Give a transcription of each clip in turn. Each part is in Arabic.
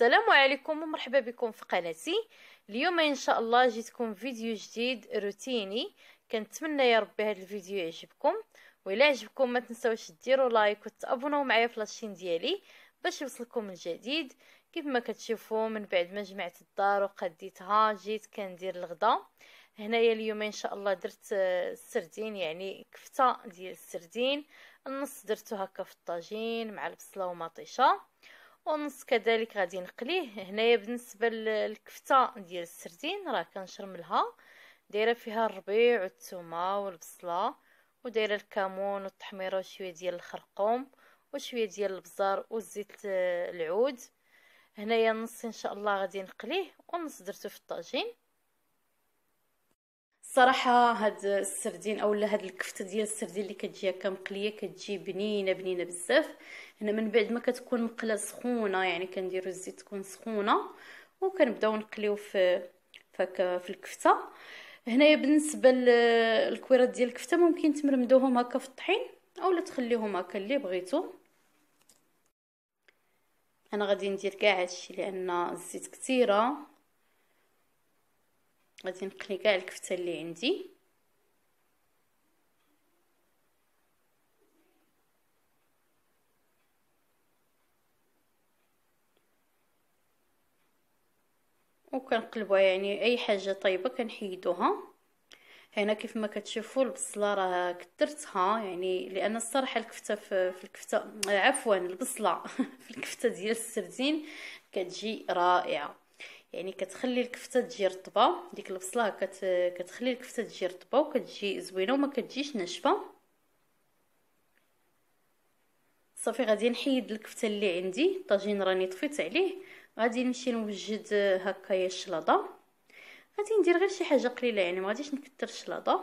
السلام عليكم ومرحبا بكم في قناتي اليوم ان شاء الله جيتكم فيديو جديد روتيني كنتمنى يا ربي هذا الفيديو يعجبكم وإلا عجبكم ما تنساوش ديروا لايك وتابوناو معايا في لاشين ديالي باش يوصلكم الجديد كيف ما كتشوفوا من بعد ما جمعت الدار وقديتها جيت كندير الغدا هنايا اليوم ان شاء الله درت آه، السردين يعني كفته ديال السردين النص درتو هكا في الطاجين مع البصله ومطيشه ونص كذلك غادي نقليه هنايا بالنسبه للكفته ديال السردين راه كنشرملها دايره فيها الربيع والثومه والبصله ودايره الكمون والتحميره وشويه ديال الخرقوم وشويه ديال البزار وزيت العود هنايا نص ان شاء الله غادي نقليه ونص درتو في الطاجين صراحه هاد السردين اولا هاد الكفته ديال السردين اللي كتجي هكا مقليه كتجي بنينه بنينه بزاف هنا من بعد ما كتكون مقله سخونه يعني كنديروا الزيت تكون سخونه وكنبداو نقليو في فك في الكفته هنايا بالنسبه للكويرات ديال الكفته ممكن تمرمدوهم هكا في الطحين اولا تخليهم هكا اللي بغيتو انا غادي ندير كاع هادشي لان الزيت كثيره غادي نقلي كاع الكفته اللي عندي كنقلبوها يعني اي حاجه طيبه كنحيدوها هنا كيف ما كتشوفوا البصله راه كثرتها يعني لان الصراحه الكفته في الكفته عفوا البصله في الكفته ديال السردين كتجي رائعه يعني كتخلي الكفته تجي رطبه ديك البصله كت... كتخلي الكفته تجي رطبه وكتجي زوينه وما كتجيش ناشفه صافي غادي نحيد الكفته اللي عندي الطاجين راني طفيت عليه غادي نمشي نوجد هكايا الشلاضه غادي ندير غير شي حاجه قليله يعني ما غاديش نكثر الشلاضه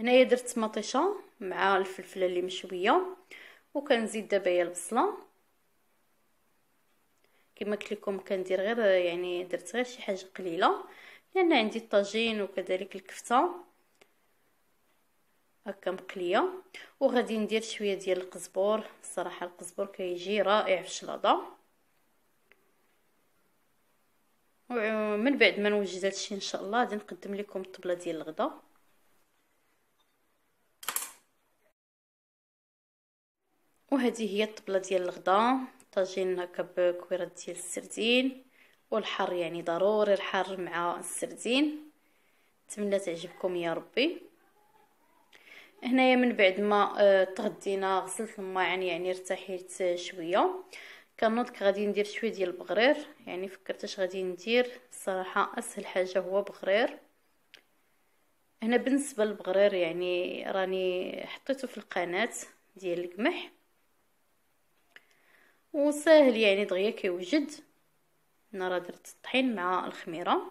هنايا درت مطيشه مع الفلفله اللي مشويه وكنزيد دابا يا البصله كما قلت لكم كندير غير يعني درت غير شي حاجه قليله لان عندي الطاجين وكذلك الكفته هكا مقليه وغادي ندير شويه ديال القزبور الصراحه القزبور كيجي رائع في الشلاضه ومن بعد ما نوجد هادشي ان شاء الله غادي نقدم لكم الطبله ديال الغدا وهذه هي الطبله ديال الغدا طاجين هكا بكويرات ديال السردين والحر يعني ضروري الحر مع السردين نتمنى تعجبكم يا ربي هنايا من بعد ما آه، تغدينا غسلت الماعن يعني ارتحيت شويه كنوض غادي ندير شويه ديال البغرير يعني فكرت اش غادي ندير الصراحه اسهل حاجه هو بغرير هنا بالنسبه للبغرير يعني راني حطيته في القناه ديال القمح وساهل يعني دغيا كيوجد انا راه درت الطحين مع الخميره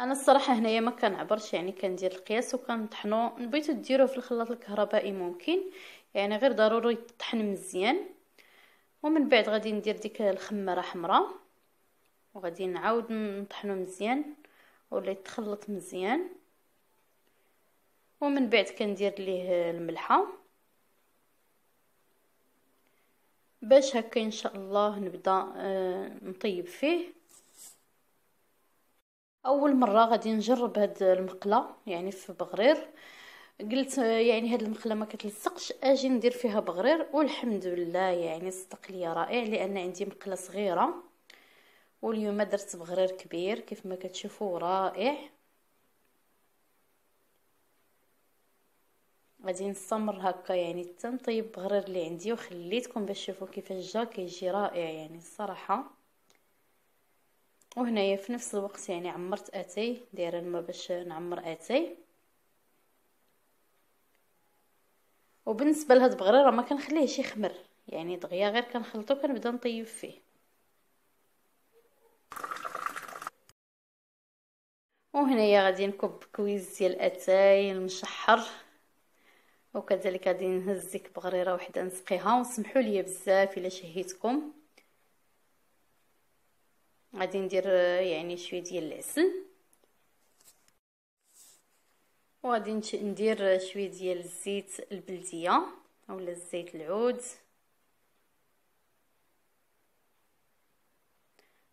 انا الصراحه هنايا ما كنعبرش يعني كندير القياس وكنطحنو بغيتو ديروه في الخلاط الكهربائي ممكن يعني غير ضروري تطحن مزيان ومن بعد غادي ندير ديك الخماره حمراء وغادي نعاود نطحنو مزيان ولا يتخلط مزيان ومن بعد كندير ليه الملحه باش هكا ان شاء الله نبدا آه، نطيب فيه اول مره غادي نجرب هاد المقله يعني في بغرير قلت آه، يعني هاد المقله ما كتلصقش اجي ندير فيها بغرير والحمد لله يعني صدق لي رائع لان عندي مقله صغيره واليوم درت بغرير كبير كيف ما كتشوفوا رائع غادي نستمر هكا يعني حتى نطيب بغرير اللي عندي وخليتكم باش تشوفوا كيفاش جا كيجي رائع يعني الصراحه وهنايا في نفس الوقت يعني عمرت اتاي دايره الماء باش نعمر اتاي وبالنسبه لهاد البغرير ما كنخليهش يخمر يعني دغيا غير كنخلطو كنبدا نطيب فيه وهنايا غادي نكب كويز ديال اتاي المشحر وكذلك غادي ديك بغريره وحده نسقيها وسمحوا لي بزاف الا شهيتكم غادي ندير يعني شويه ديال العسل وغادي ندير شويه ديال الزيت البلديه اولا الزيت العود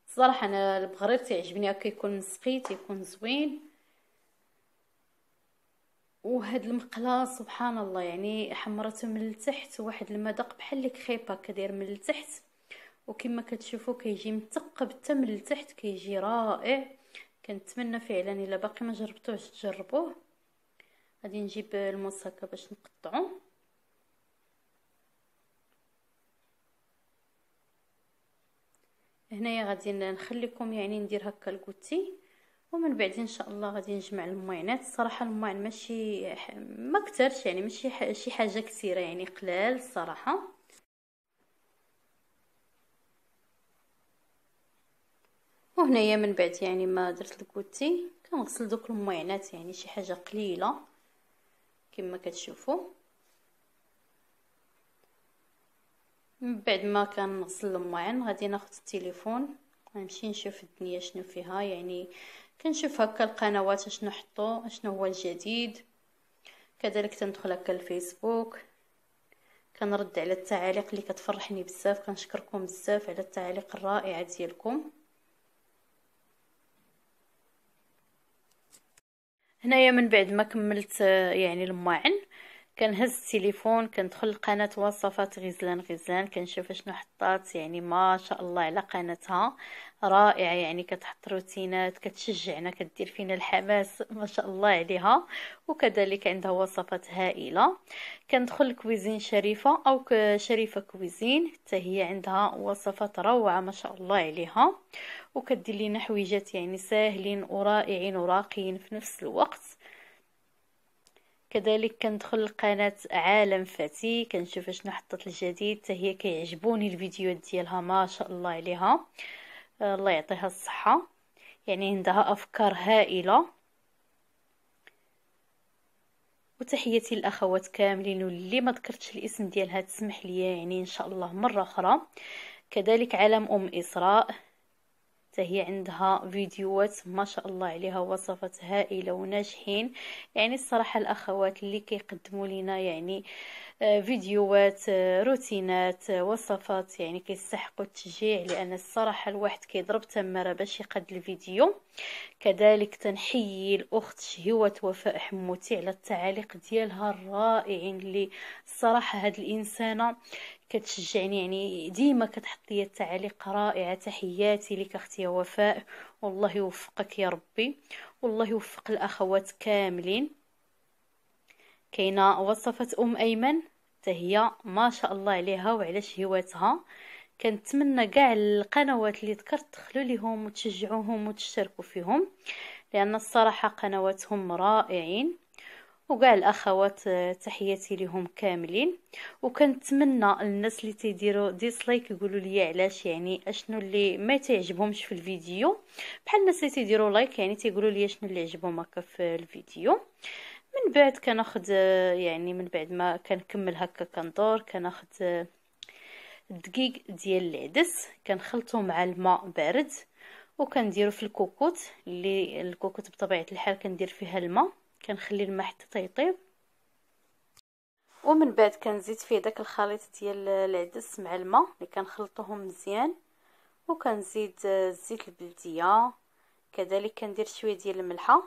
صراحه انا البغرير تيعجبني هكا يكون مسقي تيكون زوين وهاد المقلاة سبحان الله يعني حمرته من التحت واحد المذاق بحال لك خيبة كدير من التحت وكما كتشوفوا كيجي متقب حتى من التحت كيجي رائع كنتمنى فعلا الا باقي ما جربتوش تجربوه غادي نجيب هكا باش نقطعو هنايا غادي نخليكم يعني ندير هكا الكوتي ومن بعد ان شاء الله غادي نجمع الماينات الصراحه الماين ماشي ما كثرش يعني ماشي شي حاجه كثيره يعني قلال الصراحه وهنايا من بعد يعني ما درت الكوتي كنغسل دوك الماينات يعني شي حاجه قليله كما كتشوفوا من بعد ما كنغسل الماين غادي ناخذ التليفون غنمشي نشوف الدنيا شنو فيها يعني كنشوف هكا القنوات اشنو حطو اشنو هو الجديد كذلك تندخل هكا الفيسبوك كنرد على التعاليق اللي كتفرحني بزاف كنشكركم بزاف على التعاليق الرائعه ديالكم هنايا من بعد ما كملت يعني الماعن كنهز التليفون كندخل لقناه وصفات غزلان غزلان كنشوف شنو حطات يعني ما شاء الله على قناتها رائعه يعني كتحط روتينات كتشجعنا كدير فينا الحماس ما شاء الله عليها وكذلك عندها وصفات هائله كندخل لكويزين شريفه او شريفه كويزين حتى هي عندها وصفات روعه ما شاء الله عليها وكدير لينا حويجات يعني ساهلين ورائعين وراقيين في نفس الوقت كذلك كندخل لقناه عالم فتي كنشوف شنو حطت الجديد حتى هي كيعجبوني الفيديوهات ديالها ما شاء الله عليها آه، الله يعطيها الصحه يعني عندها افكار هائله وتحياتي للاخوات كاملين واللي ما ذكرتش الاسم ديالها تسمح لي يعني ان شاء الله مره اخرى كذلك عالم ام اسراء هي عندها فيديوهات ما شاء الله عليها وصفات هائله وناجحين يعني الصراحه الاخوات اللي كيقدموا لنا يعني آه، فيديوهات آه، روتينات آه، وصفات يعني كيستحقوا التشجيع لان الصراحه الواحد كيضرب تماره باش يقاد الفيديو كذلك تنحيي الاخت شهوه وفاء حموتي على التعاليق ديالها الرائعين اللي الصراحه هاد الانسانه كتشجعني يعني ديما كتحط لي التعليق رائعه تحياتي لك اختي وفاء والله يوفقك يا ربي والله يوفق الاخوات كاملين كاينه وصفت ام ايمن تهي ما شاء الله عليها وعلى شهواتها كنتمنى كاع القنوات اللي ذكرت تدخلوا ليهم وتشجعوهم وتشتركوا فيهم لان الصراحه قنواتهم رائعين وكاع الاخوات آه، تحياتي لهم كاملين وكنتمنى الناس اللي تيديروا ديسلايك يقولوا لي علاش يعني اشنو اللي ما تعجبهمش في الفيديو بحال الناس اللي تيديروا لايك يعني تيقولوا لي شنو اللي عجبهم هكا في الفيديو من بعد كناخد آه، يعني من بعد ما كنكمل هكا كندور كناخد الدقيق آه، ديال العدس كنخلطو مع الماء بارد وكنديرو في الكوكوت اللي الكوكوت بطبيعه الحال كندير فيها الماء كنخلي الماء حتى تيطيب ومن بعد كنزيد فيه داك الخليط ديال العدس مع الماء اللي كنخلطوهم مزيان وكنزيد الزيت البلديه كذلك كندير شويه ديال الملحه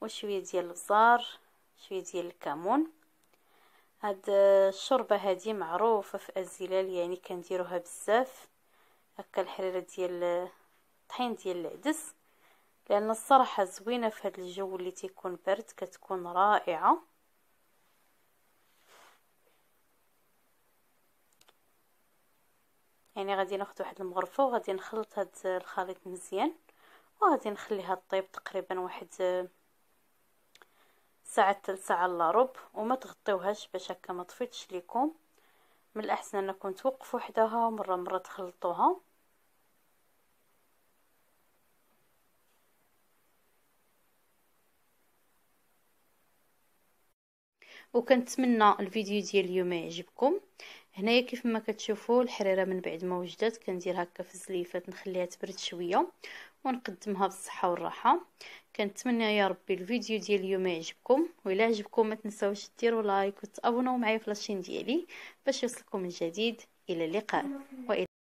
وشويه ديال البزار شويه ديال الكمون هاد الشوربه هادي معروفه في الزلال يعني كنديروها بزاف هكا الحريره ديال الطحين ديال العدس لان الصراحه زوينه في هذا الجو اللي تيكون برد كتكون رائعه يعني غادي ناخذ واحد المغرفه وغادي نخلط هاد الخليط مزيان وغادي نخليها طيب تقريبا واحد ساعه حتى ساعه الا ربع وما تغطيوهاش باش هكا ما طفيتش ليكم من الاحسن انكم توقفوا حداها ومره مره تخلطوها وكنتمنى الفيديو ديال اليوم يعجبكم هنايا كيف ما كتشوفوا الحريره من بعد ما وجدت كندير هكا في الزليفات نخليها تبرد شويه ونقدمها بالصحه والراحه كنتمنى يا ربي الفيديو ديال اليوم يعجبكم وإلا عجبكم ما تنساوش ديروا لايك وتابوناو معايا في لاشين ديالي باش يوصلكم الجديد الى اللقاء وإلى